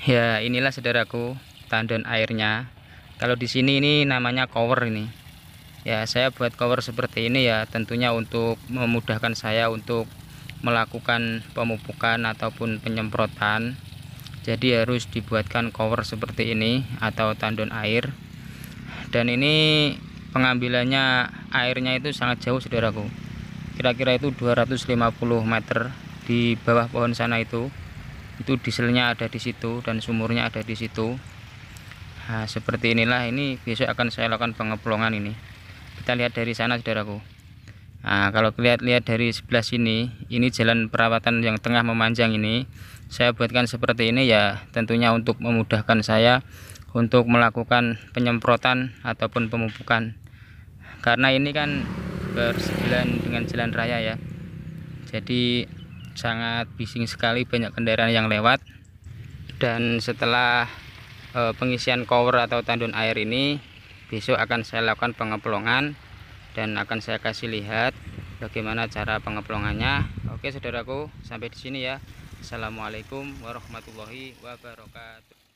ya inilah saudaraku tandon airnya kalau di sini ini namanya cover ini ya saya buat cover seperti ini ya tentunya untuk memudahkan saya untuk melakukan pemupukan ataupun penyemprotan jadi harus dibuatkan cover seperti ini atau tandon air dan ini pengambilannya airnya itu sangat jauh saudaraku kira-kira itu 250 meter di bawah pohon sana itu itu dieselnya ada di situ dan sumurnya ada di situ nah seperti inilah ini besok akan saya lakukan pengeplongan ini kita lihat dari sana saudaraku nah kalau lihat-lihat dari sebelah sini ini jalan perawatan yang tengah memanjang ini saya buatkan seperti ini ya tentunya untuk memudahkan saya untuk melakukan penyemprotan ataupun pemupukan karena ini kan bersebelahan dengan jalan raya ya jadi sangat bising sekali banyak kendaraan yang lewat dan setelah e, pengisian cover atau tandon air ini besok akan saya lakukan pengeplongan dan akan saya kasih lihat bagaimana cara pengeplongannya oke saudaraku sampai di sini ya Assalamualaikum warahmatullahi wabarakatuh